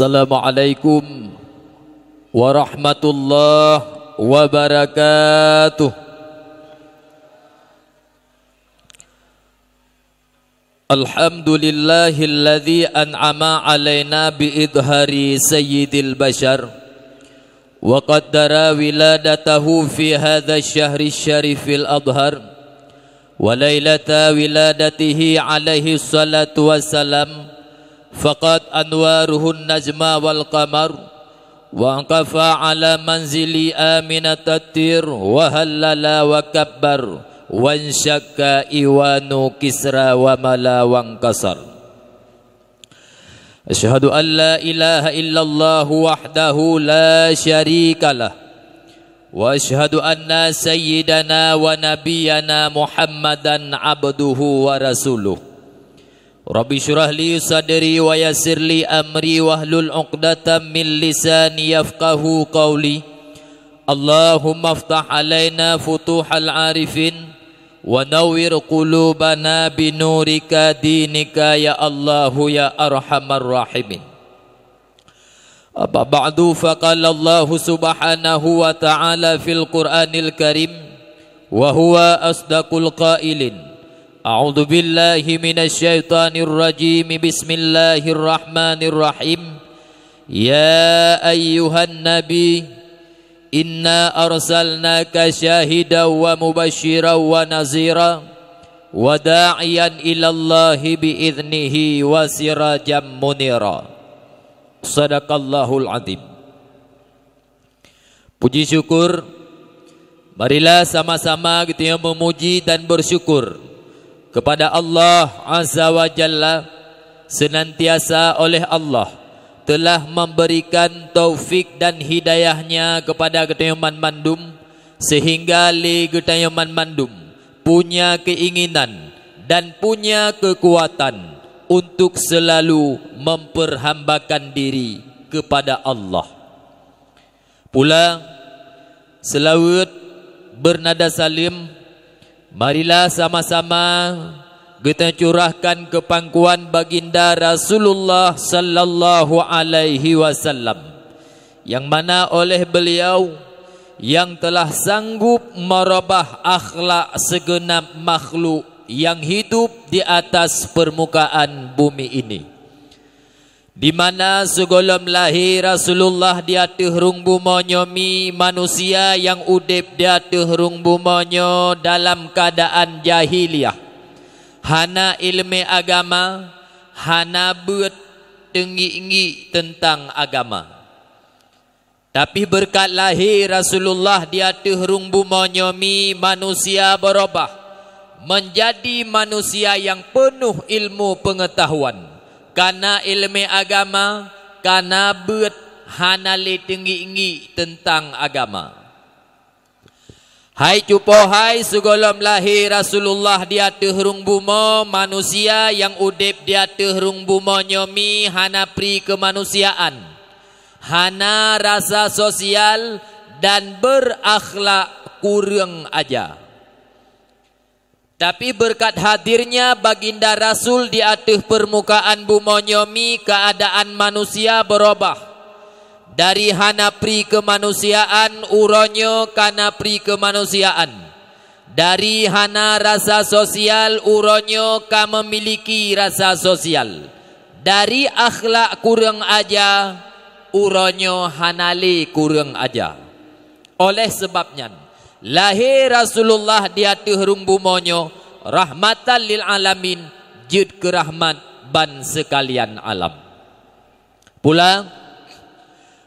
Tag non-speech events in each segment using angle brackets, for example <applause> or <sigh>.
Assalamualaikum warahmatullahi wabarakatuh Alhamdulillahillazi an'ama alaina biidhari sayyidil bashar wa qaddara wiladatahu fi hadzal syahril syarifil adhar wa lailata wiladatihi alaihi salatu wassalam فقد أنواره النجم والقمر وانقفى على منزلي آمنة التير وهلل وكبر وانشك إيوان كسرى وملا وانكسر أشهد أن لا إله إلا الله وحده لا شريك له وأشهد أن سيدنا ونبينا محمدا عبده ورسوله Rabbi syurah li sadri wa yasir li amri wa hlul uqdatan min lisani yafqahu qawli Allahumma aftah alayna futuhal arifin wa nawir qulubana binurika dinika ya Allahu ya arhamar rahimin Aba ba'du faqala Allahu subhanahu wa ta'ala fil Qur'anil Karim wa huwa asdaqul qailin أعوذ بالله من الشيطان الرجيم بسم الله الرحمن الرحيم يا أيها النبي إنا أرسلناك شاهدا ومبشرا ونذيرا وداعيا إلى الله بإذنه وسراجا منيرا صدق الله العظيم Puji syukur Marilah sama-sama kita memuji dan bersyukur kepada Allah Azza wa Jalla senantiasa oleh Allah telah memberikan taufik dan hidayahnya kepada Getayaman Mandum sehingga li Getayaman Mandum punya keinginan dan punya kekuatan untuk selalu memperhambakan diri kepada Allah. Pula selawat bernada salim Marilah sama-sama kita curahkan kepangkuan baginda Rasulullah sallallahu alaihi wasallam yang mana oleh beliau yang telah sanggup merubah akhlak segenap makhluk yang hidup di atas permukaan bumi ini. Di mana segolam lahir Rasulullah di atas rung bumanya manusia yang udip di atas rung bumanya dalam keadaan jahiliah. Hana ilmu agama, hana buat tinggi-inggi tentang agama. Tapi berkat lahir Rasulullah di atas rung bumanya manusia berubah menjadi manusia yang penuh ilmu pengetahuan. Karena ilmu agama, karena buat hanali tinggi-tinggi tentang agama. Hai cupo hai segolom lahir Rasulullah dia atas rung bumo manusia yang udep dia atas rung bumo nyomi hana pri kemanusiaan. Hana rasa sosial dan berakhlak kurang aja. Tapi berkat hadirnya baginda Rasul di atas permukaan Bumonyomi keadaan manusia berubah. Dari hanapri kemanusiaan uronyo kanapri kemanusiaan. Dari hana rasa sosial uronyo ka memiliki rasa sosial. Dari akhlak kurang aja uronyo hanali kurang aja. Oleh sebabnya lahir Rasulullah di atuh rumbu monyo rahmatan lil alamin jud ke rahmat ban sekalian alam Pula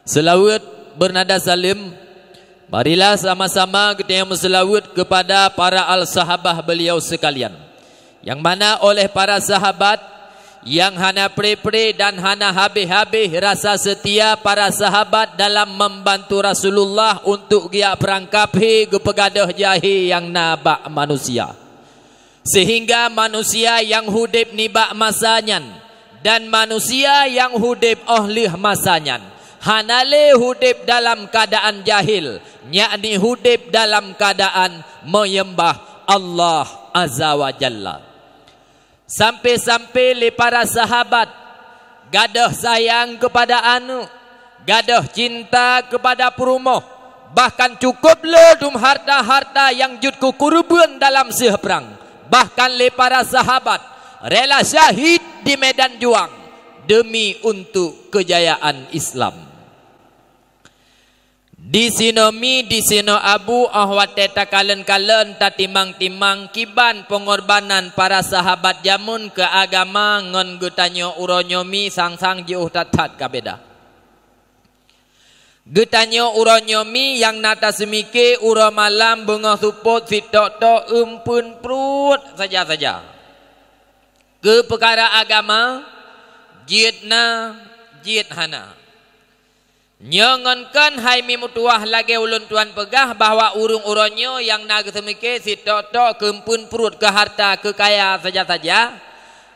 selawat bernada salim marilah sama-sama kita yang selawat kepada para al-sahabah beliau sekalian yang mana oleh para sahabat yang hana pre-pre dan hana habis-habis rasa setia para sahabat dalam membantu Rasulullah untuk giat perangkapi gepegadah jahi yang nabak manusia. Sehingga manusia yang hudib nibak masanyan dan manusia yang hudib ahlih masanyan. Hanale hudib dalam keadaan jahil, yakni hudib dalam keadaan menyembah Allah Azza wa Jalla. Sampai-sampai le para sahabat gadah sayang kepada anu, gadah cinta kepada perumah. Bahkan cukup le dum harta-harta yang jutku kurban dalam sih perang. Bahkan le para sahabat rela syahid di medan juang demi untuk kejayaan Islam. Di sino mi, di sino abu, oh wateta kalen kalen ta timang timang kiban pengorbanan para sahabat jamun ke agama ngon gutanyo uronyo mi sang sang jiuh tatat kabeda. Gutanyo uronyo mi yang nata semike uro malam bunga supot fitok to umpun prut saja saja. Ke perkara agama, jitna, jit Nyongonkan hai mimutuah lagi ulun tuan pegah bahwa urung uronyo yang nak semike si toto kempun perut ke harta ke kaya saja-saja.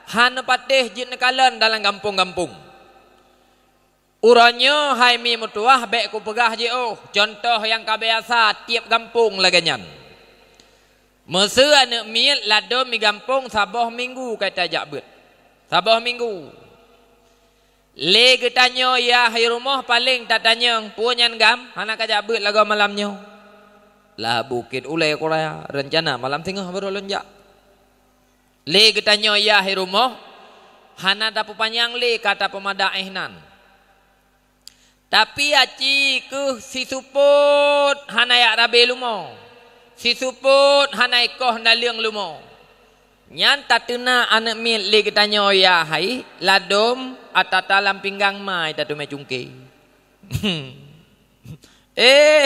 Hana patih jin kalan dalam kampung-kampung. uronyo hai mimutuah baik ku pegah je oh. Contoh yang kabiasa tiap kampung lagi nyan. Mesu anak miat lado mi kampung sabah minggu kata jakbet. Sabah minggu. Le getanyo ya hai rumah paling tak tanya punya ngam hana kajak bet lagu malamnya. Lah bukit ulai kuraya rencana malam tengah baru lonjak. Le getanyo ya hai rumah hana dapu panjang le kata pemada ehnan. Tapi aci ke si suput hana ya rabe lumo. Si suput hana ikoh naliang lumo. Nyan tatuna anak mil li ketanya oya hai ladom atata lam pinggang mai tatu me cungke. <laughs> eh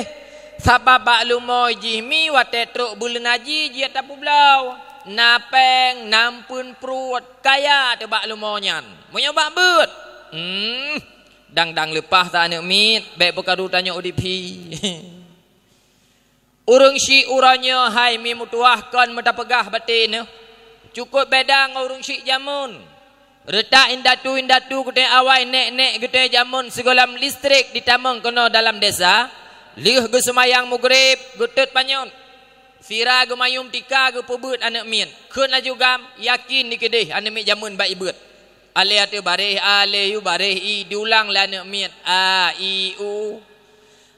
sapa ba lu moy watetruk mi wate bulan aji ji tapu blau. Napeng nampun pruot kaya tu ba lu moy nyan. Munyo ba but. Hmm. Dang dang lepas ta anak mil be buka rutanya udipi. <laughs> Urung si uranya hai mi mutuahkan metapegah batin. Eh cukup beda dengan orang syik jamun retak indatu-indatu kutai awai nek-nek kutai jamun segolam listrik di ditamung kena dalam desa liuh ke semayang mugrib gutut panyun fira ke mayum tika ke pubut anak min kena juga yakin dikedih anak min jamun baik ibut alih atu barih alih yu barih i Dulang lah anak min a i u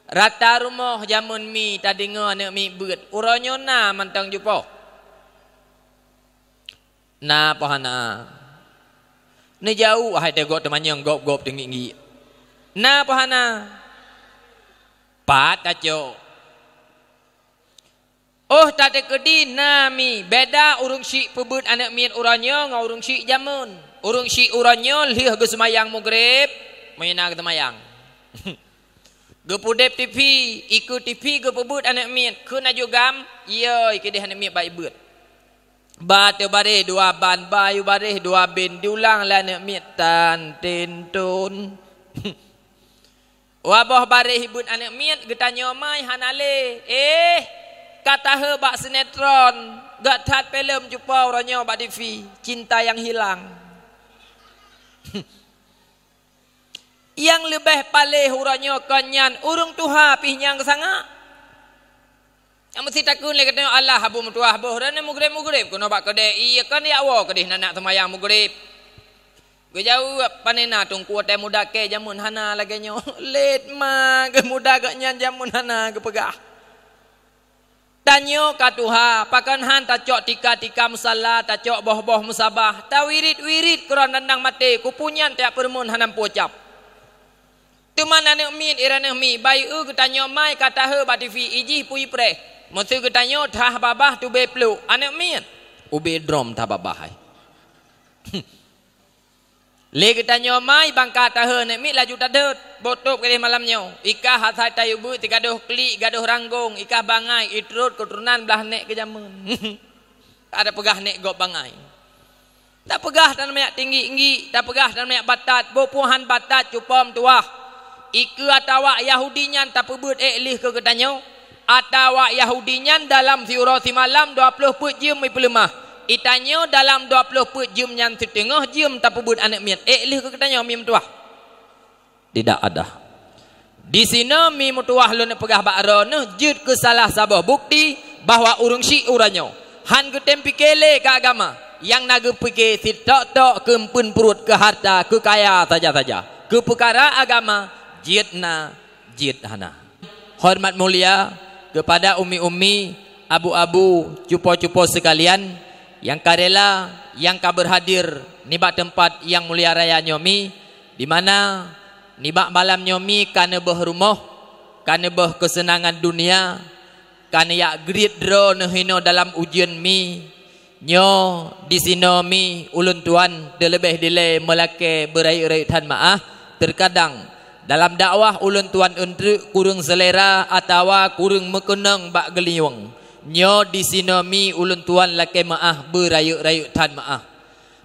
rata rumah jamun mi tak dengar anak min ibut uranyona mantang jupoh Na pohana. Ni jauh hai tegok temannya gop-gop tinggi-tinggi. Na pohana. Pat tajo. Oh tate kedi nami beda urung si pebut anak mien uranya ngau urung si jamun. Urung si uranya lih ge semayang maghrib, mayna ge semayang. Ge <laughs> pudep TV, ikut TV ge pebut anak mien, kena jugam, iyo ikide anak mien baik buat. Batu barih dua ban bayu barih dua bin diulang lah nak mitan tintun. <laughs> Wabah barih ibut anak mit getanya mai hanale. Eh kata he bak sinetron gak tat pelem jumpa ronyo bak TV cinta yang hilang. <laughs> yang lebih paleh huranya kanyan urung tuha pihnya sangat. Amu si takun lagi tengok Allah habu mutuah habu dan mugrib mugrib. Kau nampak kedai, iya kan ya awak kau nak nak semayang mugrib. Gue jauh panena lah, tungku teh muda ke jamun hana lagi nyo. Let <laughs> ma ke muda ke nyan jamun hana ke pegah. Tanyo ka tuha pakan han tacok tika tika musalla tacok boh boh musabah. Ta wirid wirid kuran nandang mati, ku punyan tiap permun hanam pocap. Tuman anak min iran min bayu eh, ke tanyo mai kata he batifi ijih pui pre. Mesti kita tanya, dah babah tu beplu. Anak min. Ubi drum dah babah. Lagi hmm. kita tanya, mai bangka tak ada. Anak min laju tak ada. Botop kali malamnya. Ika hasai tayu bu, tiga doh kli, gaduh ranggung. Ika bangai, itrut keturunan belah nek ke zaman. <laughs> Ada pegah nek gop bangai. Tak pegah dan banyak tinggi tinggi, tak pegah dan banyak batat, bopuhan batat cupom tuah. Iku atawa Yahudinya tak pebut eh lih ke ketanyo atau Yahudinya dalam si malam 20 put jam lima. Itanya dalam 20 put jam yang setengah jam tak pebut anak mian. Eh lih kita tanya mian tuah. Tidak ada. Di sini mi mutuah lu nak pegah bakro ni jut ke salah sabah bukti bahawa urung si uranyo. Han ke tempi kele ke agama. Yang naga pikir si tok tok kempun perut ke harta ke kaya saja-saja. Ke perkara agama jitna jitana. Hormat mulia, kepada umi-umi, abu-abu, cupo-cupo sekalian yang karela, yang kabar hadir nibak tempat yang mulia raya nyomi di mana nibak malam nyomi kana beh rumah, kana beh kesenangan dunia, kana yak grid dro nehino dalam ujian mi. Nyo di sini mi ulun tuan terlebih dile melakai berai-rai tan terkadang dalam dakwah ulun tuan untri kurung selera atawa kurung mekenang bak geliwang nyo disinomi ulun tuan laki maah berayuk-rayuk tan maah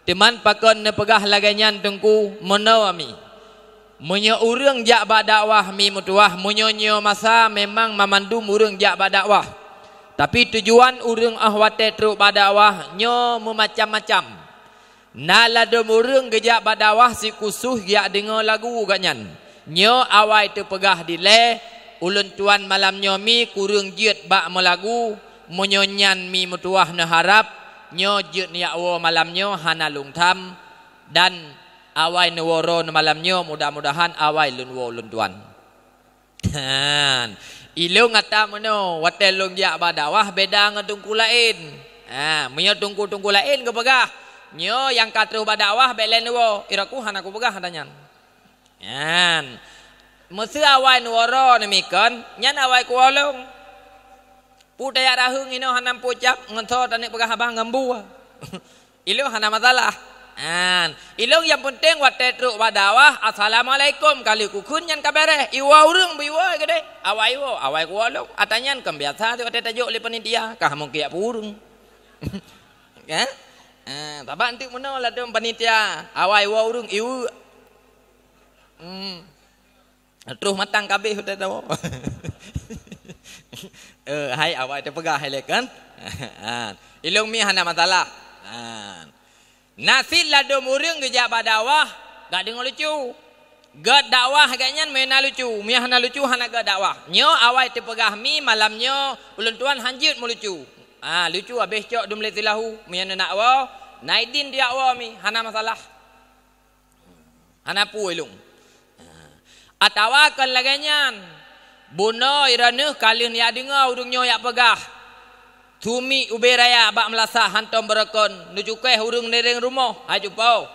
teman pakon nepegah pegah laganyan tengku menawami Munyo urang jak ba dakwah mi mutuah munyo nyo masa memang mamandu murung jak ba dakwah. Tapi tujuan urang ahwate tru ba dakwah nyo memacam-macam. nala do murung gejak ba dakwah si kusuh jak dengar lagu ganyan. nyan. Nyo awai tu pegah di le Ulun tuan malam nyo mi kurung jid bak melagu Menyonyan mi mutuah na harap Nyo jid ni awo malam nyo hana lungtam Dan awai ni waro ni malam nyo mudah-mudahan awai lun wo lun tuan kan. Ilu ngata mano watel lung jak badawah beda ngan tungku lain Ha, Mereka tungku-tungku lain ke pegah Nyo yang katru badawah belen ni wo Iraku hana ku pegah hatanyan Yan. Mesti awai nuara ni mikan. Nyan awai kualong. Putaya rahung ino hanam pucak ngentor tanik pegah abang ngembua. Ilo hanam masalah. An, ilong yang penting wat tetruk wadawah assalamualaikum kali kukun yan kabere iwa urung biwa gede awai wo awai kualong atanyan kembiasa tu ada tajuk le panitia kah mungkin apa urung. Ya? Eh, tabak antik mana lah dom panitia awai wo urung iu Hmm. Terus matang kabeh sudah tahu. <laughs> Eh, hai awak tu pegah hai lekan. <laughs> Ha. Ilung mi hana masalah. Han. Nasi lado muring geja badawah, gak dengar lucu. Gak dakwah agaknya mena lucu. Mi hana lucu hana gak dakwah. Nyo awak tu pegah mi malamnya ulun tuan hanjit mu lucu. Ah, lucu abeh cok dum le tilahu. Mi hana nak wa, naidin dia wa mi hana masalah. Hana pu ilung. Atawakan kan lagenyan. Buna irana kali ni adengah urungnya yang pegah. Tumi uberaya abak melasa hantam berakon. Nujukai urung nereng rumah. Haju pau.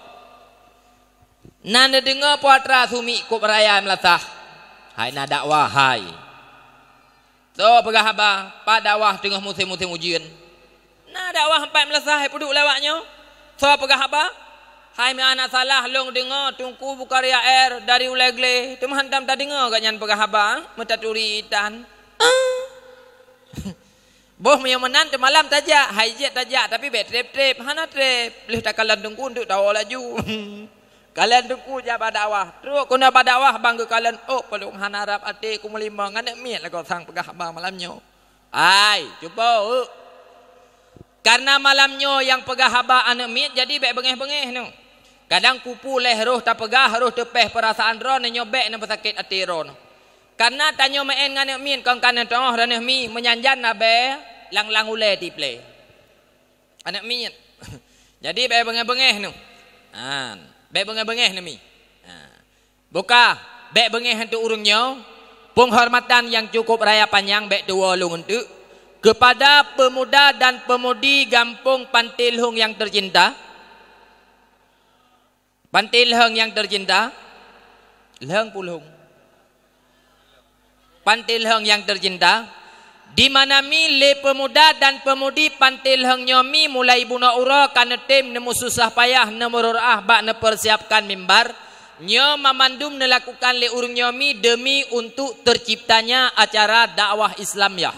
Nanda dengar puatra tumi ku beraya melasa. Hai na dakwah hai. So pegah apa? Pak dakwah tengah musim-musim ujian. Na dakwah sampai melasa hai puduk lewaknya. So pegah apa? Hai mi anak salah long dengar tungku buka ria air dari ulegle. Tumah hantam tak dengar gak nyan pegahaba eh? metaturitan. Ah. Boh mi menan tu malam taja, hai jet taja tapi bet trep trep hana trep. Leh tak kalan tungku untuk tawa laju. <laughs> kalian tungku ja badawah. teruk ko na badawah bangga kalian oh pelung hana harap ate ku melima ngan nak miat lagu sang pegahaba malamnyo. Ai, cuba. Eh. Karena malamnya yang pegah haba anak mit jadi baik bengeh-bengeh nu. No. Kadang kupu leh roh tak pegah, roh tepeh perasaan roh, ni nyobek ni pesakit hati roh. Karena tanya main dengan ni min, kong kanan tengah dan ni menyanjan lah, be lang-lang ule di play. Anak ah, min. <laughs> Jadi, bayi bengeh-bengeh ni. Haan. Ah, bayi bengeh-bengeh ni mi. Ah. Buka, bayi bengeh hantu urungnya, penghormatan yang cukup raya panjang, be tua lung hantu, kepada pemuda dan pemudi gampung pantilhung yang tercinta, Banti leheng yang tercinta Leheng pulung Banti leheng yang tercinta di mana mi le pemuda dan pemudi pantil hang nyomi mulai buna ura kana tim nemu susah payah nemurur ah bak ne persiapkan mimbar nyo mamandum ne lakukan le urung nyomi demi untuk terciptanya acara dakwah Islam ya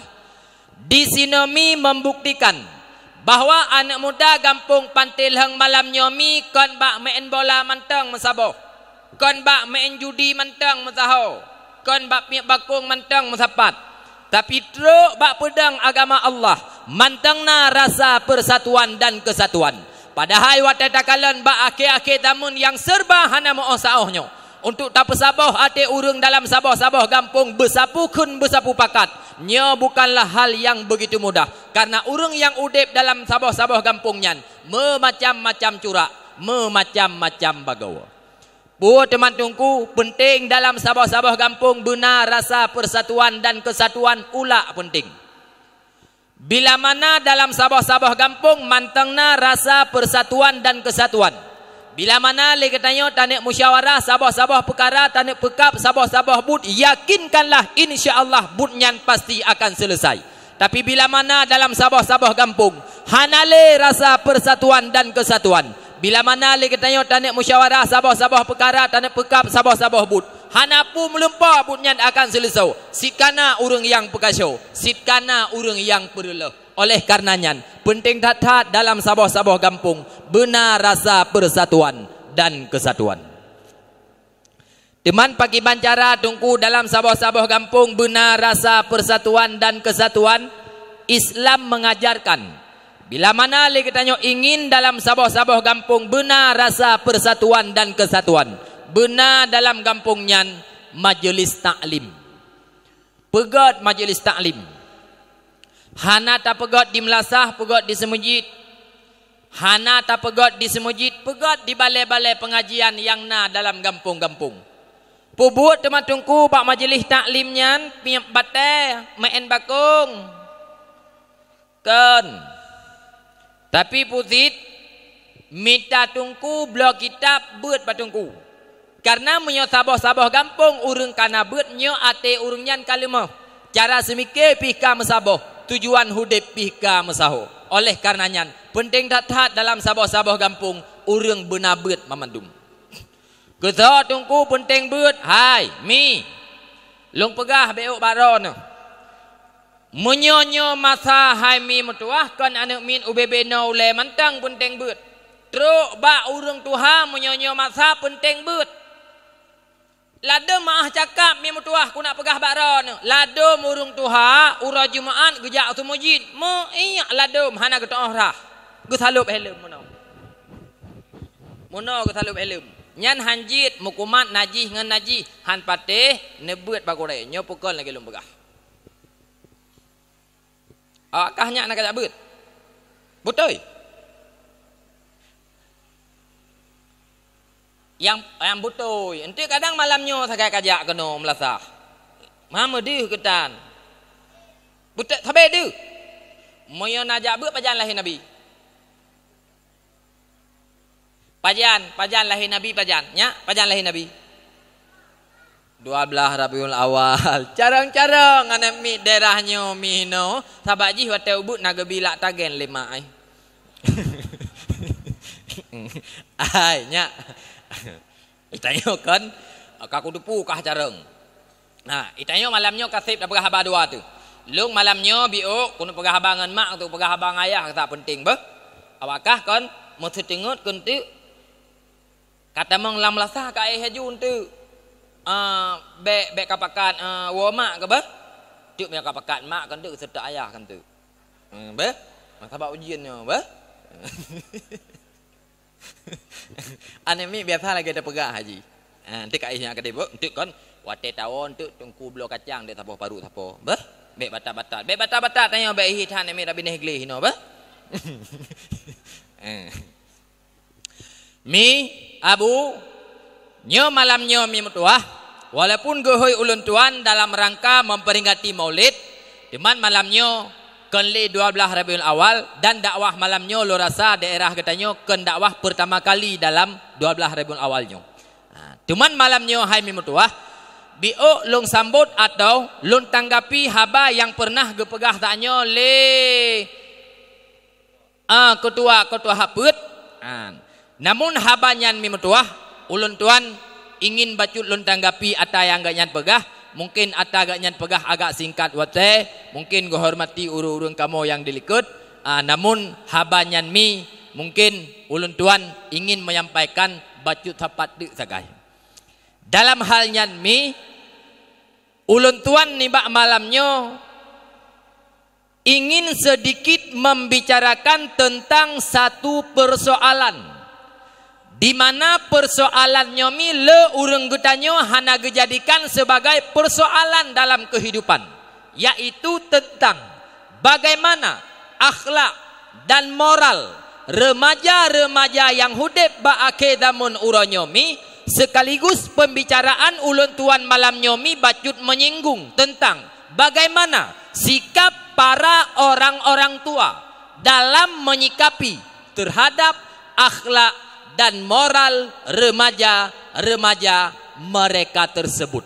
di sini membuktikan bahawa anak muda gampung pantil hang malam nyomi kon bak main bola mantang masabo kon bak main judi mantang masaho kon bak piak bakung mantang masapat tapi truk bak pedang agama Allah mantang na rasa persatuan dan kesatuan padahal wate takalan bak ake-ake tamun yang serba hana mo saohnyo untuk tak pesaboh ate urung dalam saboh-saboh gampung bersapu kun bersapu pakat nyo bukanlah hal yang begitu mudah karena orang yang udep dalam sabah-sabah kampungnya memacam-macam curak memacam-macam bagawa buat teman tungku penting dalam sabah-sabah kampung benar rasa persatuan dan kesatuan ula penting bila mana dalam sabah-sabah kampung mantengna rasa persatuan dan kesatuan bila mana lagi tanya tanik musyawarah sabah-sabah perkara tanik pekap sabah-sabah bud yakinkanlah insyaallah budnya pasti akan selesai tapi bila mana dalam sabah-sabah kampung Hanale rasa persatuan dan kesatuan Bila mana li ketanyo tanik musyawarah sabah-sabah perkara Tanik pekap sabah-sabah but Hanapu melumpa budnya akan selesau Sitkana urung yang pekasyo Sitkana urung yang perlu Oleh karenanya Penting tak dalam sabah-sabah kampung Benar rasa persatuan dan kesatuan Deman pagi bancara tungku dalam sabah-sabah kampung bina rasa persatuan dan kesatuan Islam mengajarkan bila mana kita tanya ingin dalam sabah-sabah kampung bina rasa persatuan dan kesatuan bina dalam kampungnya majlis taklim pegat majlis taklim hana tak pegat di melasah pegat di semujit hana tak pegat di semujit pegat di balai-balai pengajian yang na dalam kampung-kampung. Pubuat tu matungku pak majlis taklimnya piyak bate main bakung kan. Tapi putih minta tungku blok kitab buat patungku. Karena menyo sabah sabah gampung urung karena buat menyo ate urungnya kalimah. Cara semike pihka mesaboh tujuan hudep pihka mesaho. Oleh karenanya penting tak dalam sabah sabah gampung urung buat mamandum. Kutho tungku punteng buat Hai, mi Lung pegah beuk baro ni Menyonyo masa hai mi mutuah Kan anak min ubebe nau le mantang punteng buat Teruk bak urung tuha menyonyo masa punteng buat Lada maah cakap mi mutuah kuna pegah baro ni Lada murung tuha ura jumaat gejak sumujid Mu iya lada mahana getoh rah Gusalup helum munau gusalub gusalup helum nyan hanjit mukumat najih ngan najih han patih nebet bagore nyo pukul lagi lumbegah akah nyak nak jabet betul yang yang betul ente kadang malamnya sakai kajak kena melasah mama di ketan betul tabe di moyo najak be pajan lahir nabi Pajan, pajan lahir Nabi pajan. Ya, pajan lahir Nabi. Dua belah Rabiul Awal. <laughs> Carang-carang ane mi derahnya mino. Sabak ji wate ubut naga bilak tagen lima ai. <laughs> ai nya. <laughs> Itanyo kan ka kudu pu kah carang. Ha, itanyo malamnya kasip dapat habar dua tu. Lung malamnya bio kuno pegah habangan mak tu pegah habang ayah tak penting be. Awakah kan mesti tengok kuntik kata mong lam lasa ka eh hajun tu ah uh, be be kapakan ah uh, wo mak ke ba tu me kapakan mak kan tu serta ayah kan tu hmm, be masa ba ujian ni ba <laughs> ane mi biasa lagi ada pegah haji ah uh, tu ka ihnya kada bo tu kan wate tawon tu tungku blo kacang de tapo paru tapo ba be bata-bata be bata-bata tanya be ihi tan mi rabine gle hino ba Mi Abu nyo malam nyo mi mutuah walaupun gohoi ulun tuan dalam rangka memperingati Maulid di man malam nyo kenli 12 Rabiul Awal dan dakwah malam nyo lo rasa daerah kita ketanyo ken dakwah pertama kali dalam 12 Rabiul Awal nyo Tuman ha, malam nyo hai mi mutuah bio lung sambut atau lung tanggapi haba yang pernah gepegah tanyo le ah ketua ketua haput ah. Namun habanyan mi mentua, ulun tuan ingin baca ulun tanggapi atau yang agak pegah, mungkin atau agak pegah agak singkat wate, mungkin gue hormati urun-urun kamu yang dilikut. Uh, namun habanyan mi mungkin ulun tuan ingin menyampaikan baca tapat di sagai. Dalam halnya mi ulun tuan ni bak malamnya ingin sedikit membicarakan tentang satu persoalan di mana persoalan nyomi le urung gutanyo hana gejadikan sebagai persoalan dalam kehidupan yaitu tentang bagaimana akhlak dan moral remaja-remaja yang hidup ba akedamun urang nyomi sekaligus pembicaraan ulun tuan malam nyomi bacut menyinggung tentang bagaimana sikap para orang-orang tua dalam menyikapi terhadap akhlak dan moral remaja-remaja mereka tersebut.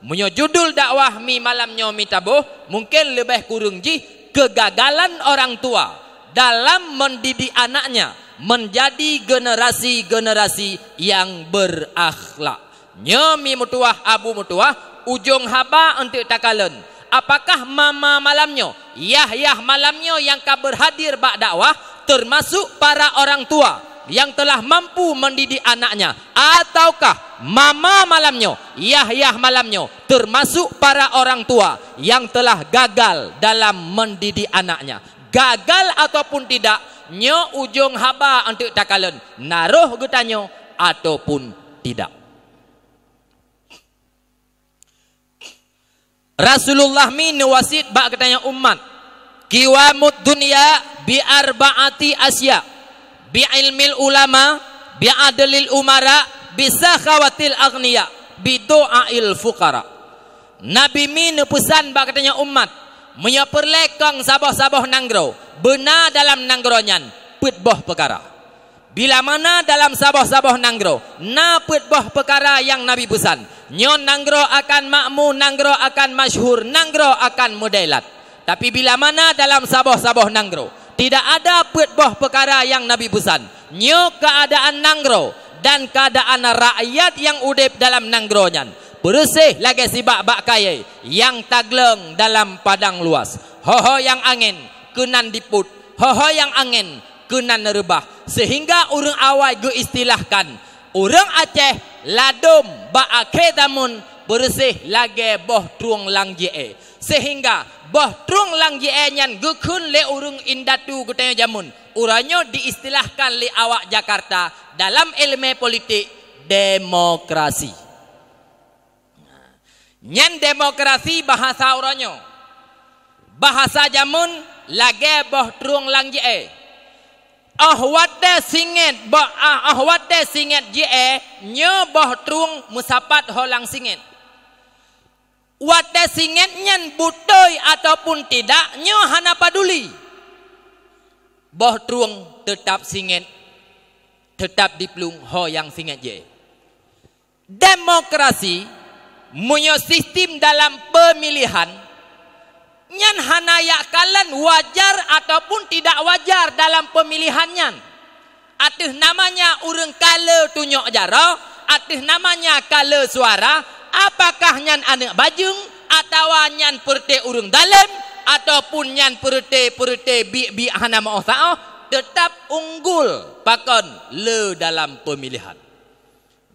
Munyo judul dakwah mi malam malamnyo mitaboh mungkin lebih kurung ji kegagalan orang tua dalam mendidik anaknya menjadi generasi-generasi yang berakhlak. Nyo mi mutuah abu mutuah ujung haba untuk takalen. Apakah mama malamnyo, yah yah malamnyo yang kau berhadir bak dakwah termasuk para orang tua? yang telah mampu mendidik anaknya ataukah mama malamnya yahyah malamnya termasuk para orang tua yang telah gagal dalam mendidik anaknya gagal ataupun tidak nyo ujung haba untuk takalun naruh gutanyo ataupun tidak Rasulullah min wasit bak katanya umat kiwamud dunia bi arbaati asya' bi ilmil ulama bi adlil umara bi sakhawatil aghnia bi doail fuqara nabi min pesan ba katanya umat menya perlekang sabah-sabah nanggro benar dalam nanggronyan pet boh perkara bila mana dalam sabah-sabah nanggro na pet boh perkara yang nabi pesan nyon nanggro akan makmu nanggro akan masyhur nanggro akan modelat. tapi bila mana dalam sabah-sabah nanggro -sabah tidak ada putboh perkara yang Nabi pesan. Nyo keadaan nanggro dan keadaan rakyat yang udip dalam nanggronyan. Bersih lagi si bak bak kaya yang tagleng dalam padang luas. Ho ho yang angin kenan diput. Ho ho yang angin kenan nerubah. Sehingga orang awal gu istilahkan. Orang Aceh ladum bak akhir tamun bersih lagi boh tuang langje sehingga bohtrung langgi enyan gukun le urung indatu gutanya jamun uranyo diistilahkan le awak Jakarta dalam ilmu politik demokrasi nyen demokrasi bahasa uranyo bahasa jamun lage bohtrung langgi e Ahwate singet, ah, ahwate singet je, nyoboh trung musapat holang singet. Wate singet nyen butoi ataupun tidak nyo hana paduli. Boh truang tetap singet tetap diplung ho yang singet je. Demokrasi munyo sistem dalam pemilihan nyen hana yak kalen wajar ataupun tidak wajar dalam pemilihannya. Atuh namanya urang kala tunyok jarah atih namanya kala suara apakah nyan anak bajung atau nyan purte urung dalam ataupun nyan purte purte bi bi hana mo tetap unggul pakon le dalam pemilihan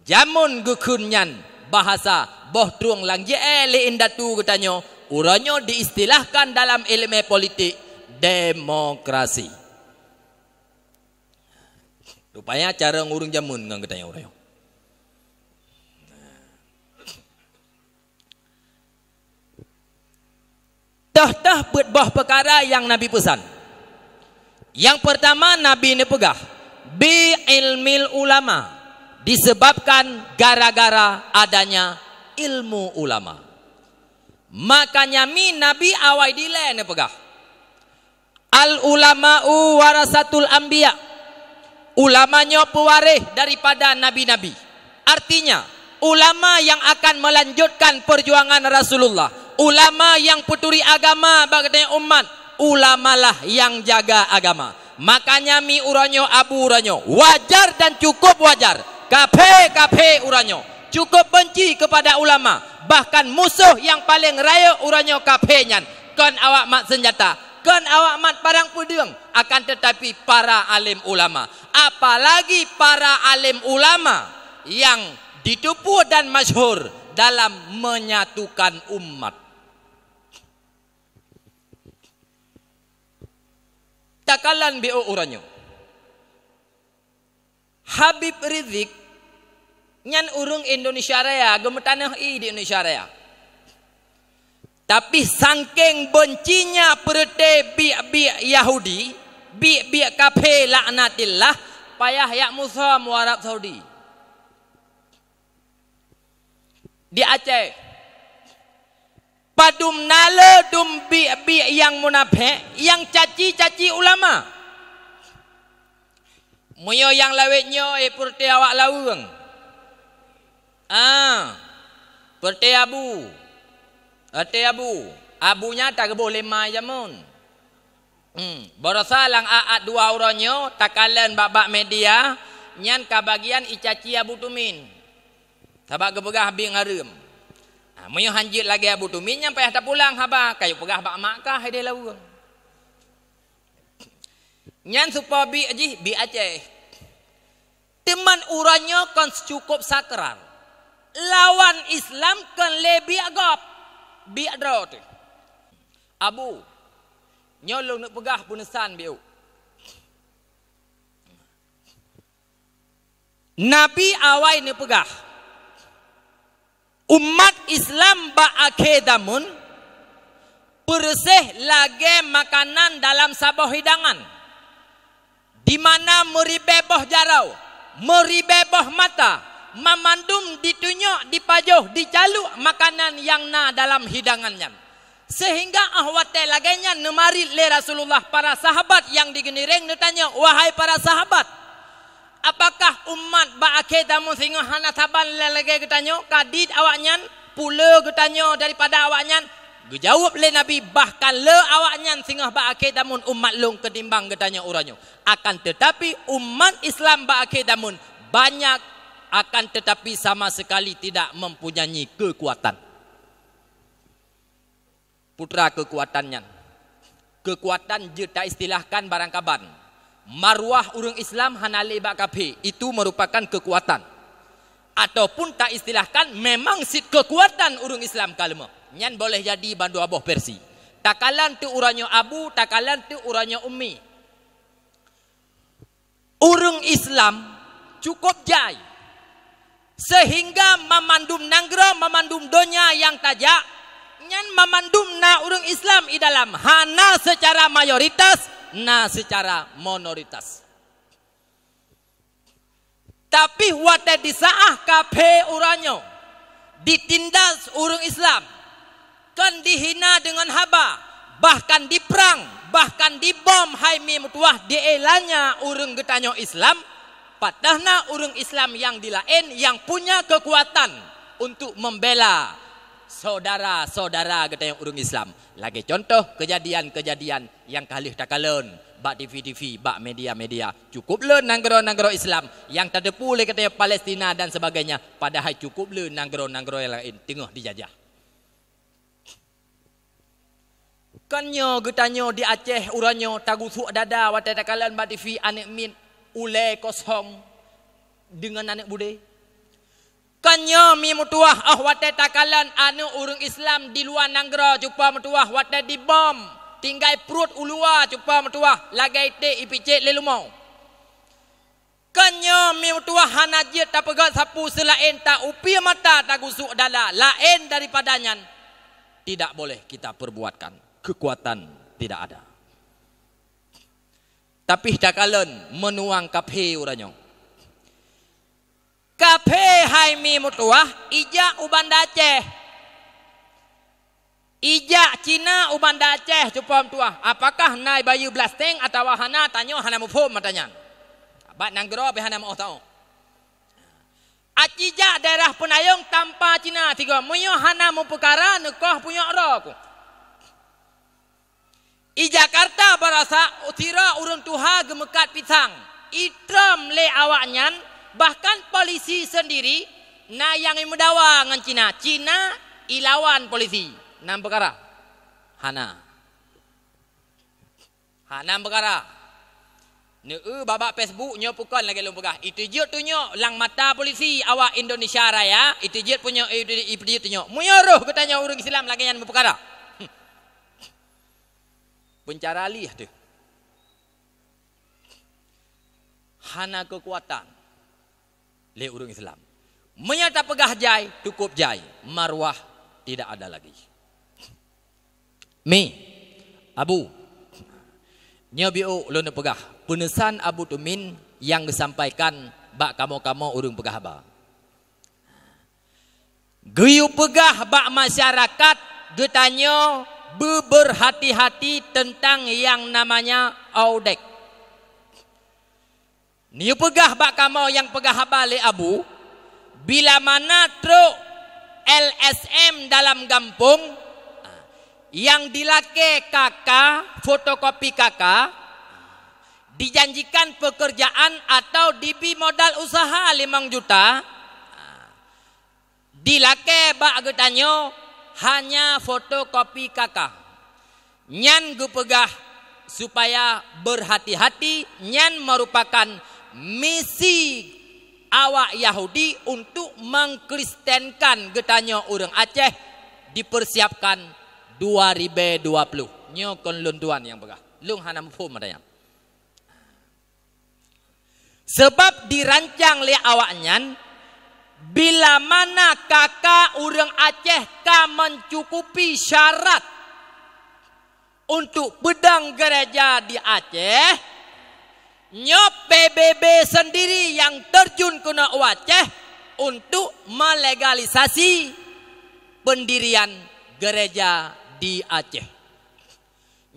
jamun gukun nyan bahasa boh truang langje ele eh, indatu katanya uranyo diistilahkan dalam ilmu politik demokrasi rupanya cara ngurung jamun ngang katanya uranyo Tah-tah berbah perkara yang Nabi pesan. Yang pertama Nabi ini pegah. Bi ilmil ulama. Disebabkan gara-gara adanya ilmu ulama. Makanya mi Nabi awai dile ni pegah. Al ulama'u warasatul anbiya. Ulamanya pewaris daripada nabi-nabi. Artinya, ulama yang akan melanjutkan perjuangan Rasulullah ulama yang puturi agama bagaimana umat lah yang jaga agama makanya mi uranyo abu uranyo wajar dan cukup wajar kape kape uranyo cukup benci kepada ulama bahkan musuh yang paling raya uranyo kape nyan kan awak mat senjata kan awak mat parang pudung akan tetapi para alim ulama apalagi para alim ulama yang ditupu dan masyhur dalam menyatukan umat takalan bo uranyo. Habib Rizik nyan urung Indonesia Raya, gemetanah i di Indonesia Raya. Tapi sangkeng bencinya perte bi bi Yahudi, bi bi kafe laknatillah, payah yak musa muarab Saudi. Di Aceh, padum nale dum bi bi yang munafik yang caci caci ulama moyo yang lawetnya e eh, purte awak lawang ah ha. purte abu ate abu abunya tak boleh mai jamun hmm borosalang aat dua uronyo kalian babak media nyan kabagian icaci abu tumin sabak gebegah bing harum mereka hanjit lagi abu tu. Minyak tak pulang haba. Kayu pegah bak makah dia lalu. Yang supaya bi aji, bi aceh. Teman uranya kan cukup sakral. Lawan Islam kan lebih agap. Bi adra tu. Abu. Nyolong nak pegah punesan biu. Nabi awal ini pegah umat Islam ba'akedamun perseh lagi makanan dalam sabah hidangan di mana meribeboh jarau meribeboh mata memandum ditunjuk dipajuh dicaluk makanan yang na dalam hidangannya sehingga ahwate lagenya nemari le Rasulullah para sahabat yang digenireng ditanya wahai para sahabat apakah umat ba'akidah musingu hana saban lelege ketanyo kadid awaknya pula ketanyo daripada awaknya Gejawab le Nabi bahkan le awaknya singah ba'akid damun umat lung ketimbang ketanya uranyo. Akan tetapi umat Islam ba'akid damun banyak akan tetapi sama sekali tidak mempunyai kekuatan. Putra kekuatannya. Kekuatan juta istilahkan barang kabar marwah urung Islam hanali bakapi itu merupakan kekuatan ataupun tak istilahkan memang sit kekuatan urung Islam kalma nyan boleh jadi bandu aboh persi takalan tu uranyo abu takalan tu uranyo ummi urung Islam cukup jai sehingga memandum nanggra memandum donya yang tajak nyan memandum na urung Islam i dalam hana secara mayoritas nah secara minoritas. Tapi wate disaah kape uranyo ditindas urung Islam kan dihina dengan haba bahkan diperang bahkan dibom haimi mutuah dielanya urung getanyo Islam padahal urung Islam yang dilain yang punya kekuatan untuk membela saudara-saudara kita yang urung Islam. Lagi contoh kejadian-kejadian yang kalih tak kalon. Bak TV-TV, bak media-media. Cukup le nanggero-nanggero Islam. Yang terdepu le katanya Palestina dan sebagainya. Padahal cukup le nanggero-nanggero yang lain. Tengah dijajah. kita getanyo di Aceh uranyo tagusuk dada watai bak TV anek min ule kosong dengan anek budi. Konyo mi mutuah oh wate takalan anu urung Islam di luar nanggera jumpa mutuah wate di bom tinggal perut ulua jumpa mutuah lagai te ipice lelumo. Konyo mi mutuah hanaji tapega sapu selain tak upi mata tak gusuk dada lain daripadanya, tidak boleh kita perbuatkan kekuatan tidak ada. Tapi takalan menuang kafe uranyong. Kape hai mi mutua ija uban Aceh. Ija Cina uban Aceh cupa mutua. Apakah nai bayu blasting atau hana tanyo hana mufum matanya. Abat nang gero be hana mau tau. Acija daerah penayung tanpa Cina tiga munyo hana mupukara nekoh punyo ro aku. I Jakarta berasa utira urung tuha gemekat pisang. Itram le awaknyan Bahkan polisi sendiri na yang mudawa dengan Cina. Cina ilawan polisi. Enam perkara. Hana. Hana perkara. Ni babak Facebook nyo pukon lagi lu pegah. Itu je tunyo lang mata polisi awak Indonesia Raya. Itu je punya itu itu je tunyo. Muyoruh bertanya urang Islam lagi yang perkara. <laughs> Pencara lih tu. Hana kekuatan le urung Islam. Menyata pegah jai, cukup jai. Marwah tidak ada lagi. Mi, Abu. Nya biu lona pegah. Penesan Abu Tumin yang disampaikan bak kamu-kamu urung pegah ba. Geyu pegah bak masyarakat ditanya beberhati-hati tentang yang namanya audek. Ni pegah bak kamu yang pegah balik abu. Bila mana truk LSM dalam gampung. Ha, yang dilake kakak, fotokopi kakak. Ha, dijanjikan pekerjaan atau dibi modal usaha limang juta. Ha, dilake bak aku tanya. hanya fotokopi kakak. Nyan pegah supaya berhati-hati nyan merupakan fotokopi misi awak Yahudi untuk mengkristenkan getanya orang Aceh dipersiapkan 2020. Nyokon lunduan yang berah. Lung hanam fuh madayam. Sebab dirancang oleh awaknya, bila mana kakak orang Aceh ka mencukupi syarat untuk pedang gereja di Aceh, Nyop PBB sendiri yang terjun kena Aceh untuk melegalisasi pendirian gereja di Aceh.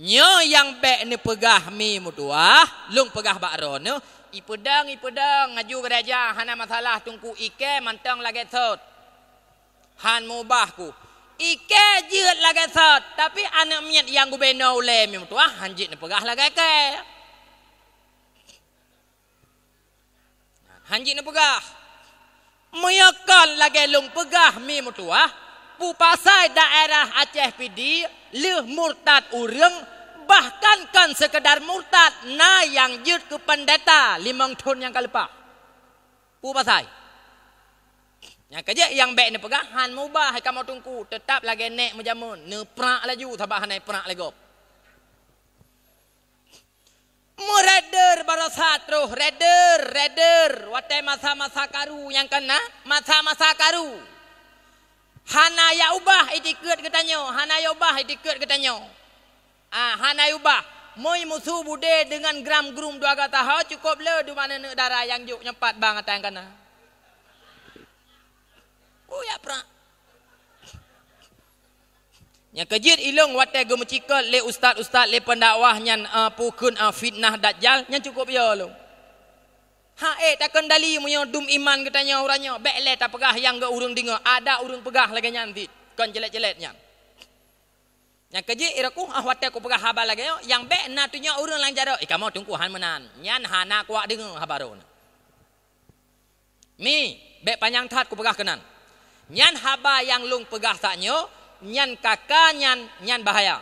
Nyo yang baik ni pegah mi mutua, lung pegah bakro ni. Ipedang, ipedang, ngaju gereja, hana masalah tungku ike mantang lagi sot. Han mubah ku. Ike jirat lagi sot, tapi anak miat yang gubeno ulemi mutua, hanjit ni pegah lagi ke. Hanji ni pegah. Meyakan lagi lung pegah mi mutua. Ah. Pupasai daerah Aceh Pidi Leh murtad ureng. Bahkan kan sekedar murtad. Na yang jut ke pendeta. Limang tahun yang kelepas. Pupasai. Yang kerja yang baik ni pegah. Han mubah. Hai kamu tunggu. Tetap lagi nek menjamun. Ne perak laju. Sabah hanai perak lagi. Mu Murader barasat roh Redder Redder, Wate masa-masa karu yang kena Masa-masa karu Hana ya ubah itikut nyow, Hana ya ubah itikut nyow, ah, Hana ya ubah Moi musuh bude dengan gram gram dua kata Ha cukup le di mana darah yang juk Nyempat bang yang kena Yang kejit ilung watai gemucika le ustaz-ustaz le pendakwah yang uh, ah, pukun uh, fitnah dajjal yang cukup ya lu. Ha eh tak kendali munyo dum iman katanya urangnya bek le tak pegah yang ge urung dinga ada urung pegah lagi nyanti kan jelek-jelek nyan. Yang ya, keji iraku ah watai ku pegah habar lagi yang bek na tunya urung lang jaro ikamo tungku han menan nyan hana kuak dinga habarun. Mi bek panjang tat ku pegah kenan. Nyan haba yang lung pegah taknyo nyo nyan kakak nyan nyan bahaya.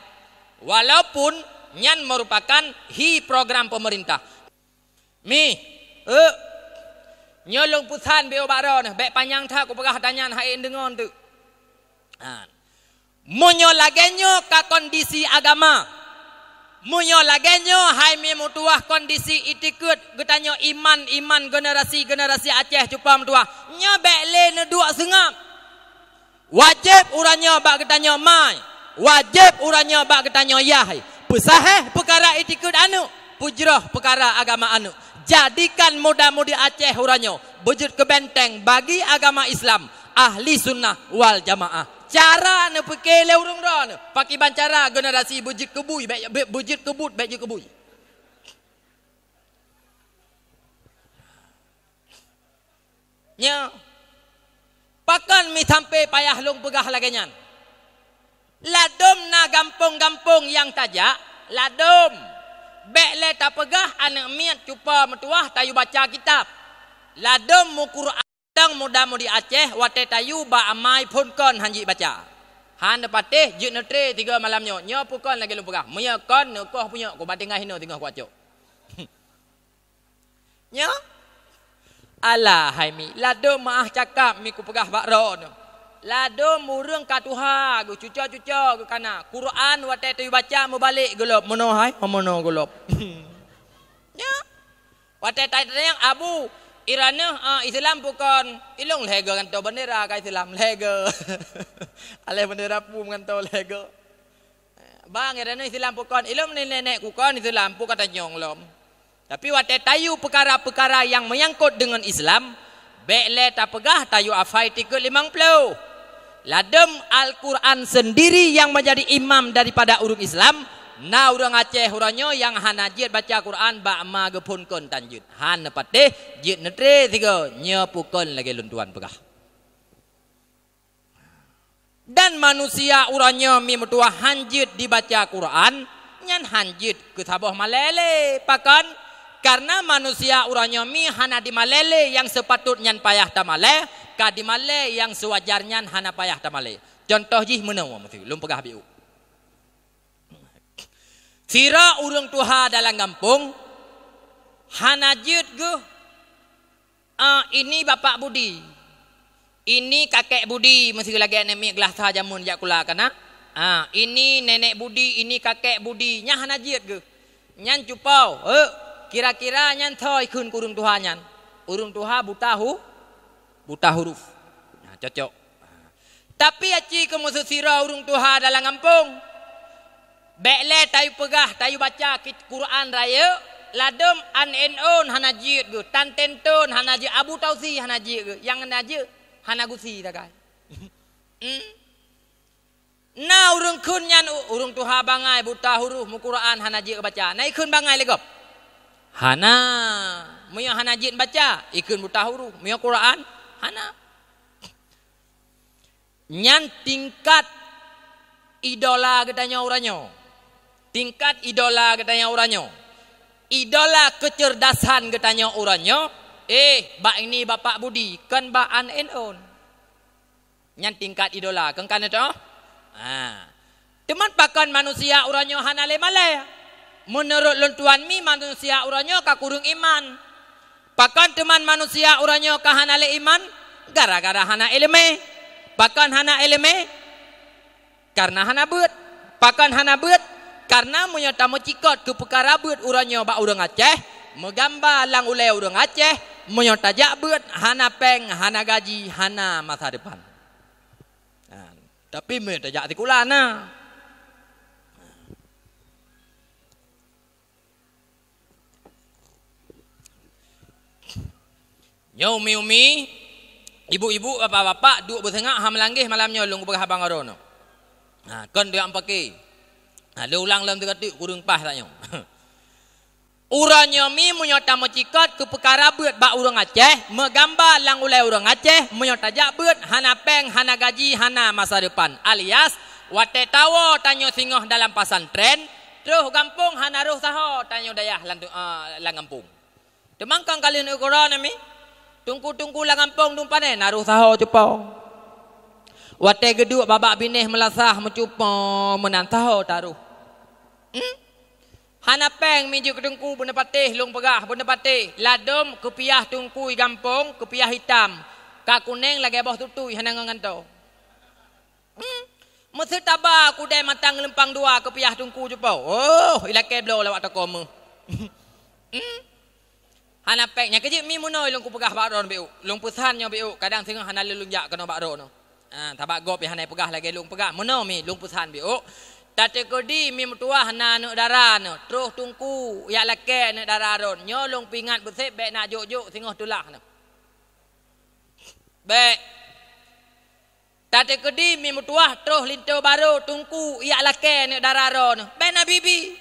Walaupun nyan merupakan hi program pemerintah. Mi, eh nyolong pusan beo baro ne, be panjang tak kupegah tanyan hai dengon tu. Ha. Munyo lagenyo ka kondisi agama. Munyo lagenyo hai mi mutuah kondisi itikut nyo iman-iman generasi-generasi Aceh cupam tuah. nyo be le ne dua sengap. Wajib uranya, bak ketanya mai. Wajib urangnya bak ketanya yahai. Pesahih perkara itikud anu. Pujrah perkara agama anu. Jadikan muda-mudi Aceh uranya, Bujud ke benteng bagi agama Islam. Ahli sunnah wal jamaah. Cara anu pekele urung roh anu. Paki bancara generasi bujud kebui. Bujud kebut, bujud kebui. Nyo. Yeah takkan mi sampai payah lung pegah lagi nyan. Ladom na gampung-gampung yang tajak, ladom. Bek le tak pegah anak miat cupa metuah tayu baca kitab. Ladom mu Quran tang muda mudi Aceh wate tayu ba amai pun kon hanji baca. Han patih jut netre tiga malam Nyo pukon lagi lu pegah. Meya kon nekoh punya ku batengah hino tengah kuacok. <laughs> Nyo? ala hai mi lado maah cakap mi ku pegah bakro no lado murung ka tuha gu cuca cuca gu kana quran wate tu baca mu balik gelop mono hai oh, mono gelop <laughs> ya wate tai yang abu irana uh, islam bukan ilung lega kan to bendera ka islam lega <laughs> ale bendera pu ngan to lega eh, bang irana islam bukan ilung nenek ku kan islam bukan tanyong lom tapi wate tayu perkara-perkara yang menyangkut dengan Islam, bele tak pegah tayu afai tiga limang puluh. Ladem Al-Quran sendiri yang menjadi imam daripada urung Islam, na urang Aceh urangnya yang hanajit baca Quran bak ma gepunkeun tanjut. Han nepate jit netre tiga nya pukul lagi luntuan pegah. Dan manusia urangnya mi metua hanjit dibaca Quran nyan hanjit ke tabah malele pakan karena manusia uranya nyomi hana di malele yang sepatutnya payah tamale kadi di yang sewajarnya hana payah tamale contoh jih menawa mesti belum pegah biu sira urung tuha dalam kampung hana jut ge uh, ah, ini bapak budi ini kakek budi mesti lagi nemik gelas sa jamun jak kula kana uh, ini nenek budi ini kakek budi nya hana jut ge nyan cupau eh uh kira-kira nyan tho ikun kurung tuha nyan. Urung tuha buta hu, buta huruf. Nah, cocok. Tapi aci ke musuh sira urung tuha dalam kampung. Bekle tayu pegah, tayu baca kit Quran raya. Ladum an en on hanajit gu. Tan tentun hanajit. Abu tausi hanajit gu. Yang hanajit, hanagusi takai. <laughs> hmm? Nah urung kun nyan urung tuha bangai buta huruf mu Quran hanajit baca. Nah ikun bangai lagi. Hana. Mereka hana jid baca. Ikan buta huruf. Mereka Quran. Hana. Nyan tingkat idola katanya orangnya. Tingkat idola katanya orangnya. Idola kecerdasan katanya orangnya. Eh, bak ini bapak budi. Kan bak an en on. Nyan tingkat idola. Kan kan itu? Oh? Ha. Teman pakan manusia orangnya hana le malaya menurut lontuan mi manusia uranyo kakurung iman. Pakan teman manusia uranyo kahana le iman, gara-gara hana ilme. Pakan hana ilme, karena hana but. Pakan hana but, karena munya tamu cikot ke perkara but uranyo ba urang Aceh, megamba lang ule urang Aceh, munya tajak but, hana peng, hana gaji, hana masa depan. tapi munya tajak tikulana. Nyomi umi ibu-ibu bapa-bapa duk bersengak ha melanggih malamnya lung berah abang arono. Ha kon dia ampaki. Ha dia ulang lam tekatik kurung pas tak nyong. <laughs> Uranya mi munyo ke perkara buat ba urang Aceh, megamba lang ulai urang Aceh menyata tajak buat hana peng hana gaji hana masa depan. Alias wate tawo tanyo singoh dalam pasan tren, terus kampung hana ruh saho tanya dayah ah, lang uh, lang kampung. Temangkang kalian ukuran mi tungku-tungku la kampung tu panai naruh sahau cupo wate geduk babak binih melasah mencupo menang sahau taruh hmm? Hana peng minjuk ke tungku benda patih lung pegah benda patih ladum kepiah tungku i kampung kepiah hitam kak kuning lagi boh tutu i hana ngan tau hmm? Mesir tabah kudai matang lempang dua kepiah tungku cupo oh ilakai blow lawak tak komo <laughs> Ana pek nya kejik mi munoi ilung ku pegah baron biu. Lung pesan nya biu. Kadang tengah hana lelung jak kena baro no. Ha tabak go pi hana pegah lagi lung pegah. Muno mi lung pesan biu. Tate kodi mi mutua hana nu dara no. Truh tungku ya lake No dara ron. Nyo lung pingat bese be na jok jok tengah tulah no. Be. Tate kodi mi mutua truh linto baro tungku ya lake nu dara ron. Be na bibi.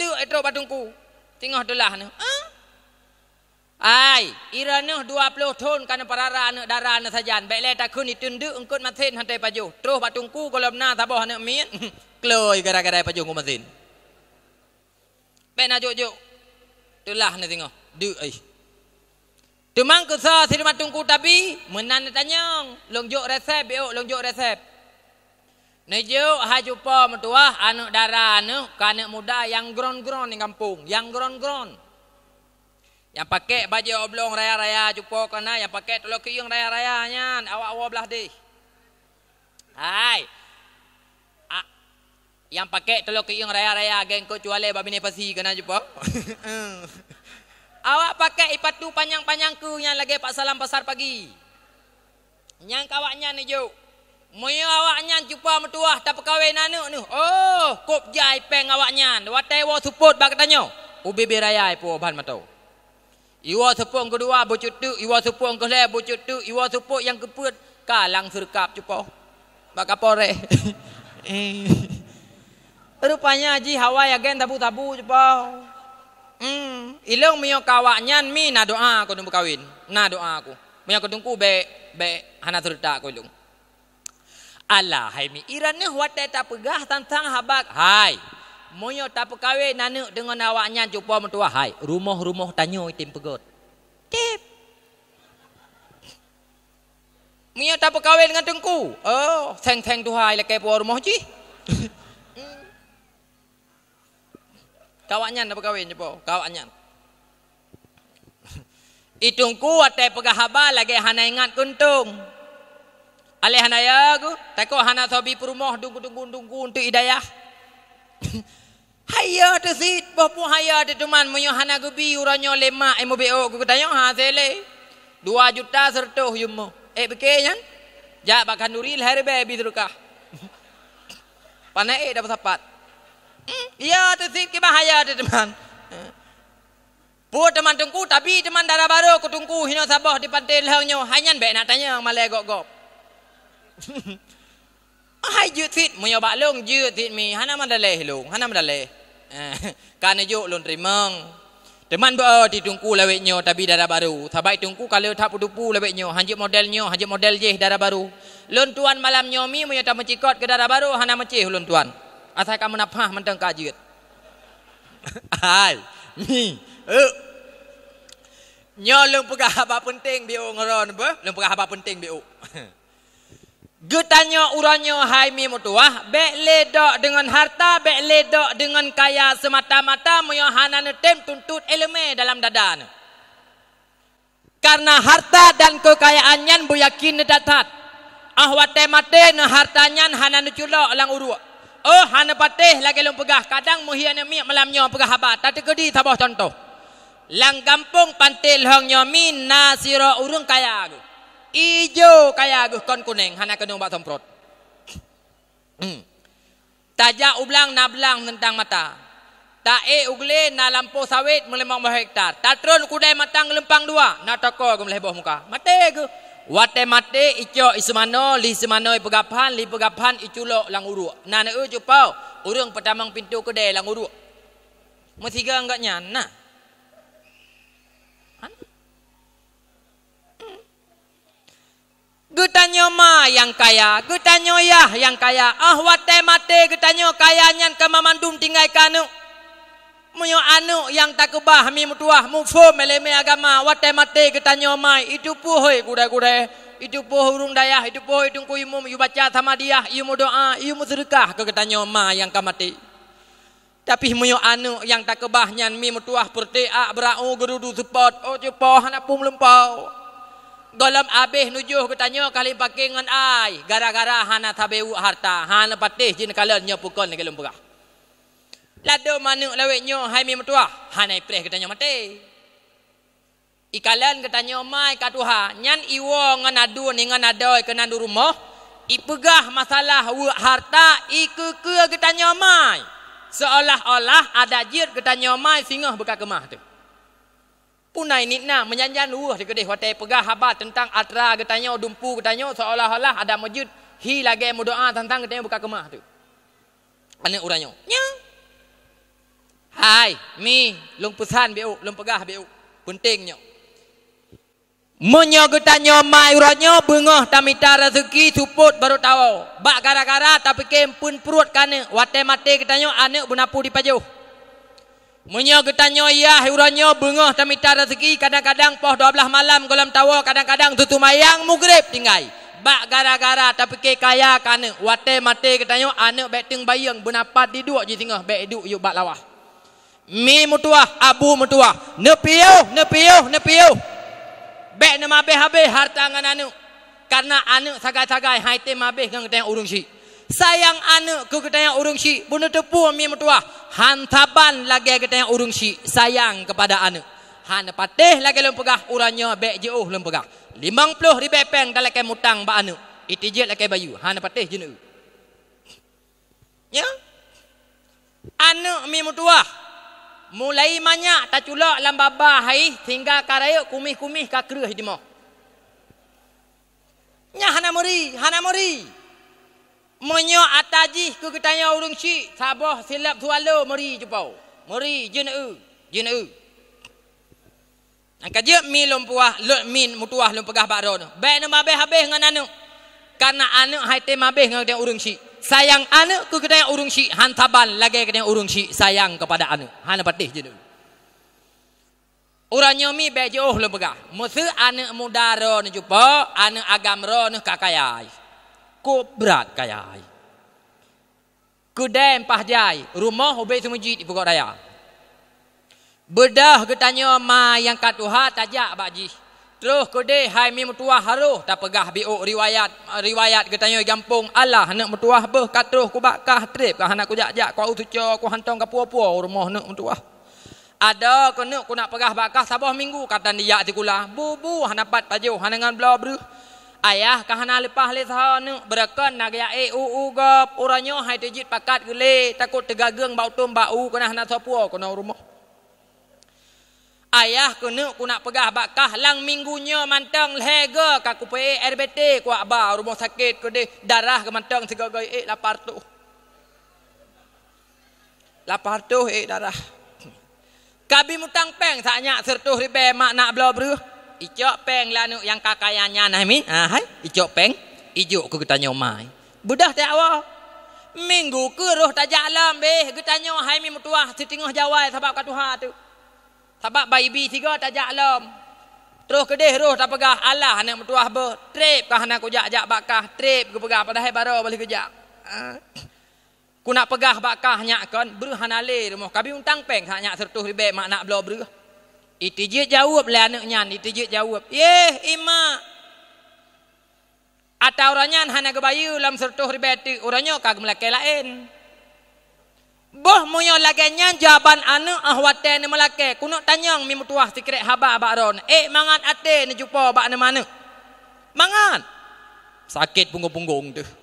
Du etro batungku. Tengah tulah no. Ha? Ai, iranuh 20 ton kana parara anak dara anak sajan. Baik le lah, takun itu nduk engkut masin hantai paju. Terus batungku kolam na sabah anak min. <laughs> Kloy gara-gara paju ku masin. Baik na jok jok. Tulah ni tengok. Duk ai. Tumang kesa sini batungku tapi menan tanyong. Long jok resep yo, long jok resep. Nejo haju pa mentua anak dara anak kana muda yang gron-gron di kampung, yang gron-gron. Yang pakai baju oblong raya-raya jumpa kena, yang pakai tolok kuyung raya rayanya awak-awak belah di. Hai. yang pakai tolok kuyung raya-raya geng ko cuale babine pasi kena jumpa. <laughs> awak pakai ipatu panjang-panjangku yang lagi pak salam pasar pagi. yang kawaknya ni jo. Moyo awaknya jumpa metuah tak perkawin anak ni. Oh, kop jai peng awaknya. Watai wo support bak tanyo. Ubi beraya ipo ban matau. Iwa supuk yang kedua bucut tu, iwa supuk yang kelihatan bucut tu, iwa supuk yang keput, kalang surkap cupo. Baka pore. <laughs> Eh. Rupanya Haji Hawaii ya tabu-tabu cupo. Hmm, ilang miyo kawaknyan mi na doa aku nunggu kawin. Na doa aku. Miyo kudungku be, be, hana surta aku ilang. Allah hai mi iran ni huat teta pegah tantang habak. Hai, moyo tak perkahwin nanuk dengan awaknya jumpa mentua hai rumah-rumah tanya tim pegot tip moyo tak perkahwin dengan tengku oh seng seng hai lekai puar rumah ji hmm. kawaknya tak perkahwin jumpa kawaknya <laughs> Itungku atai pegah habar lagi hana ingat kuntung. Alih hana ya aku. Tak hana sobi perumah dungku-dungku-dungku untuk idayah. Haya tu sit, bapu haya tu tuman eh, mu Yohana gubi uranyo lema MBO gubi tanyo ha sele. 2 juta serto yummo. Eh beke nyan. Ja bakan duril herbe bidruka. Panai e eh, dapat sapat. Hmm, iya tu sit ke bahaya tu tuman. Pu teman tungku tapi teman darah baru ku tungku hino sabah di pantai lawnyo hanyan be nak tanyo male gok gok. <laughs> ให้ยืดทิศมยบะลงยืดทิศมีฮันนามันดะเลหลงฮันนามันดะเลการนโยลุนริมังแต่มันบอ่ติดตุงกูเลเวิโยตบีดาราบารูถ้าใบตุงกูคาเลวทับปุดปูเลเวนโยฮันจิโมเดลโยฮันจิโมเดลเจดาราบารูลุนตวนมาลามโยมีมยตามจิกอดกดาราบารูฮันนามันเจลุนตวนอาศัยกรรมนับพะมันต้องการยืดไอ้นี่เออเนโยลุงพูกหาบ้าปุ่นเต็งบิโอเงรอนบ่ลุงพูกหาบ้าปุ่นเต็งบิโอ Getanya uranya hai mi mutuah, bek ledok dengan harta, bek ledok dengan kaya semata-mata, moyo hanan tem tuntut ilmu dalam dada Karena harta dan kekayaan yang bu datat. Ahwa temate ne harta nyan hanan culok lang uru. Oh hanan patih lagi lung pegah, kadang mu hian mi malam nyo pegah habat, tapi kedi tabah contoh. Lang kampung pantil hong nyo min nasira urung kaya ijo kaya agus kon kuning hana kena buat semprot hmm. Taja ublang nablang tentang mata Ta e ugle na lampu sawit melemang bahu hektar tatron kudai matang lempang dua na toko agum leboh muka mate agus Wate mate ico isumano li semano pegapan li pegapan iculo lang uru. Nana u cupau urung pertama pintu kedai lang uru. Mesti ke enggaknya nah. Gutanyo ma yang kaya, gutanyo ya yang kaya. Ah oh, wate mate gutanyo kaya nyan ke mamandum tinggai kanu. Munyo anu yang takubah mi mutuah mufo meleme agama wate mate gutanyo ma itu puhoi gure gure. Itu poh urung daya, itu poh itu ku imum yu baca sama dia, yu mu doa, yu mu sedekah ke gutanyo ma yang kamati. Tapi munyo anu yang takubah nyan mi mutuah pertea ah, berau gerudu support, oh cepoh anak pum lempau dalam abih nujuh bertanya kali pakai dengan ai gara-gara hana tabeu harta hana patih jin kala nya pukon ke lumpurah lado manuk lawe nyo hai mi mertua hana ipres katanya mate ikalan katanya mai ka tuha nyan iwo ngan adu ni ngan adoi kena du rumah ipegah masalah wu harta iku ke katanya mai seolah-olah ada jir katanya mai singah buka kemah tu Punai nitna menyanjan luah di kedai hotel pegah habat tentang atra Ketanya dumpu ketanya seolah-olah ada mujud hi lagi mudoa tentang ketanya buka kemah tu. Ane uranyo. Nya. Hai, mi lung pesan biu, lung pegah biu. Puntingnyo. Menyo getanyo mai uranyo bengoh tamita rezeki suput baru tahu. Bak gara-gara tapi kempun perut kane wate mate ketanya ane bunapu di pajuh. Munya getanyo iyah uranyo bengoh tamita rezeki kadang-kadang poh 12 malam golam tawa kadang-kadang tutu mayang mugrib tinggai. Bak gara-gara tapi ke kaya kana wate mate getanyo anak bek teng bayang benapa di dua je tengah bek duk yuk bak lawah. Mi mutuah abu mutuah nepiu nepiu nepiu. Bek ne be habe harta ngan anu karena anu sagai-sagai haite mabe ngang teng urung si sayang anak ku kata yang urung si bunda tepu ami mertua ah. hantaban lagi kata yang urung si sayang kepada anak han patih lagi lum uranya urangnya bek jeuh lum pegah 50 ribu peng dalam kem utang ba anak Iti je kaya bayu han patih jenu ya anak ami mertua ah. mulai banyak tak culak lam baba hai tinggal karaya kumih-kumih kakruh di mah Nya hana muri, hana Menyo ataji ku ketanya urung si sabah silap tualo meri jupau Meri jenu jenu. Angka je mi lompuah lut min mutuah lompegah baro. Baik nu mabeh habeh ngan anu. Karena anu hai te mabeh ngan dia urung si. Sayang anu ku ketanya urung si hantaban lagi ketanya urung si sayang kepada anu. Hana patih jenu. Orang nyomi bejo lompegah. Musa anu mudaro nu jepau, anu agamro nu kakayai ku berat kaya ai. Ku dem pah jai, rumah ubi semujit di pokok raya. Bedah ketanya ma yang kat Tuhan tajak bakji. Terus ku de hai mi mutua haruh ta pegah bio riwayat riwayat ketanya gampung Allah nak mutuah beh kat terus ku bakah trip ka lah, nak ku jak-jak ku utuca ku hantong ke puo-puo rumah nak mutuah. Ada ke nak ku nak pegah bakah sabah minggu kata dia ti kula. Bubu hanapat pajuh hanangan bla beruh ayah kahana lepas le tha nu berakan nak ya e u u go puranyo hai tejit pakat gele takut tegageng bau tum bau kena hana sapu oh, kena rumah ayah kena ku nak pegah bakah lang minggu minggunya mantang lega ka pe eh, RBT ku aba rumah sakit ku de darah ke mantang tiga gai eh lapar tu lapar tu eh darah kabi mutang peng saknya sertuh ribe mak nak blo bruh Icok peng lah yang kakayanya nah mi. Ha hai, icok peng. Ijuk ku kita nyomai. Budah tak awak. Minggu ke roh tak jalan be, ku tanyo hai mi mutua setengah Jawa sebab kat Tuhan tu. Sebab bayi tiga tak jalan. Terus ke deh roh tak pegah Allah nak mutua be. Trip ke hana ku jak jak bakah, trip ku pegah pada hai baro boleh ku jak. Ah. Ku nak pegah bakah nyak kan, beruh hanale rumah. Kabi untang peng hak nyak sertuh ribe mak nak blo beruh. Itu je jawab le lah anak nyan, itu je jawab. Ye, eh, ima. Ata orangnya hanya kebayu lam sertuh ribeti, orangnya kag melaka lain. Boh moyo lagi nyan jawaban anu ahwate ni melaka. Kuno tanya mi mutuah sikret haba abaron. Eh mangan ate ni jumpa bak ne mana? Mangan. Sakit punggung-punggung tuh.